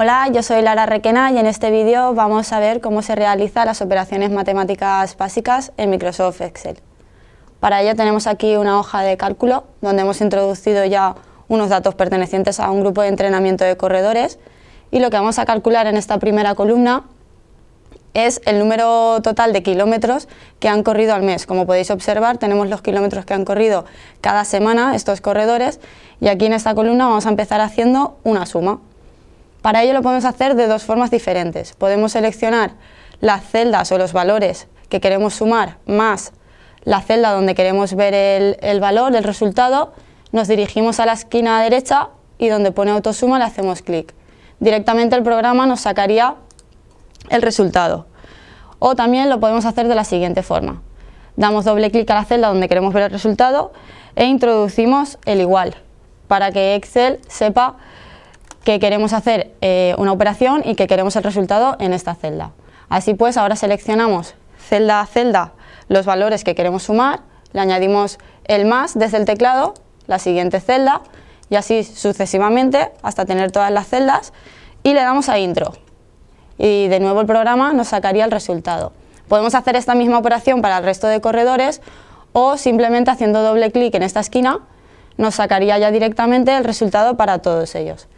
Hola, yo soy Lara Requena y en este vídeo vamos a ver cómo se realizan las operaciones matemáticas básicas en Microsoft Excel. Para ello tenemos aquí una hoja de cálculo donde hemos introducido ya unos datos pertenecientes a un grupo de entrenamiento de corredores y lo que vamos a calcular en esta primera columna es el número total de kilómetros que han corrido al mes. Como podéis observar, tenemos los kilómetros que han corrido cada semana estos corredores y aquí en esta columna vamos a empezar haciendo una suma. Para ello lo podemos hacer de dos formas diferentes. Podemos seleccionar las celdas o los valores que queremos sumar más la celda donde queremos ver el, valor el resultado, nos dirigimos a la esquina derecha y donde pone autosuma le hacemos clic. Directamente el programa nos sacaría el resultado. O también lo podemos hacer de la siguiente forma. Damos doble clic a la celda donde queremos ver el resultado e introducimos el igual para que Excel sepa que queremos hacer eh, una operación y que queremos el resultado en esta celda. Así pues, ahora seleccionamos celda a celda los valores que queremos sumar, le añadimos el más desde el teclado, la siguiente celda, y así sucesivamente hasta tener todas las celdas, y le damos a intro. Y de nuevo el programa nos sacaría el resultado. Podemos hacer esta misma operación para el resto de corredores o simplemente haciendo doble clic en esta esquina nos sacaría ya directamente el resultado para todos ellos.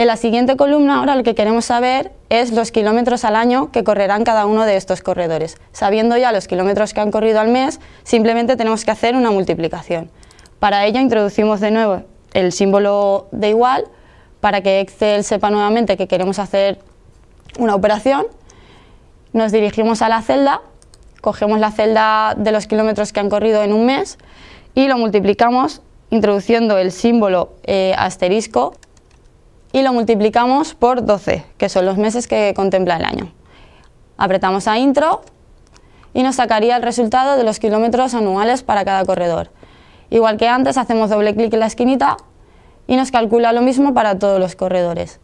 En la siguiente columna ahora lo que queremos saber es los kilómetros al año que correrán cada uno de estos corredores. Sabiendo ya los kilómetros que han corrido al mes, simplemente tenemos que hacer una multiplicación. Para ello introducimos de nuevo el símbolo de igual para que Excel sepa nuevamente que queremos hacer una operación. Nos dirigimos a la celda, cogemos la celda de los kilómetros que han corrido en un mes y lo multiplicamos introduciendo el símbolo eh, asterisco y lo multiplicamos por 12, que son los meses que contempla el año. Apretamos a intro y nos sacaría el resultado de los kilómetros anuales para cada corredor. Igual que antes, hacemos doble clic en la esquinita y nos calcula lo mismo para todos los corredores.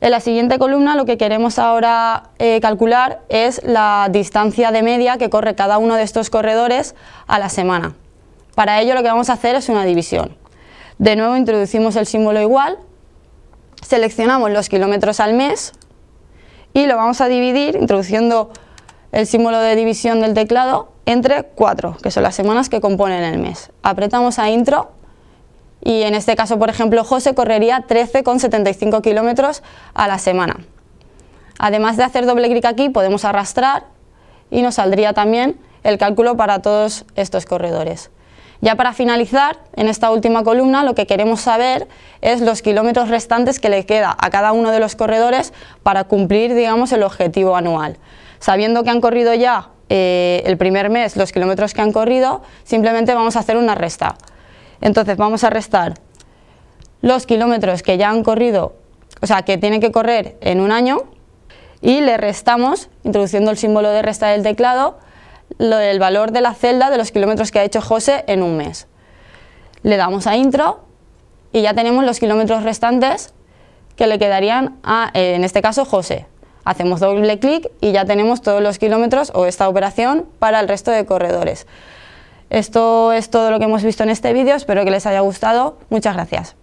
En la siguiente columna lo que queremos ahora eh, calcular es la distancia de media que corre cada uno de estos corredores a la semana. Para ello lo que vamos a hacer es una división. De nuevo introducimos el símbolo igual seleccionamos los kilómetros al mes y lo vamos a dividir introduciendo el símbolo de división del teclado entre cuatro que son las semanas que componen el mes. Apretamos a intro y en este caso, por ejemplo, José correría 13,75 kilómetros a la semana. Además de hacer doble clic aquí, podemos arrastrar y nos saldría también el cálculo para todos estos corredores. Ya para finalizar, en esta última columna lo que queremos saber es los kilómetros restantes que le queda a cada uno de los corredores para cumplir digamos, el objetivo anual. Sabiendo que han corrido ya eh, el primer mes los kilómetros que han corrido, simplemente vamos a hacer una resta. Entonces vamos a restar los kilómetros que ya han corrido, o sea, que tienen que correr en un año, y le restamos, introduciendo el símbolo de resta del teclado, el valor de la celda de los kilómetros que ha hecho José en un mes. Le damos a intro y ya tenemos los kilómetros restantes que le quedarían a, eh, en este caso, José. Hacemos doble clic y ya tenemos todos los kilómetros o esta operación para el resto de corredores. Esto es todo lo que hemos visto en este vídeo, espero que les haya gustado. Muchas gracias.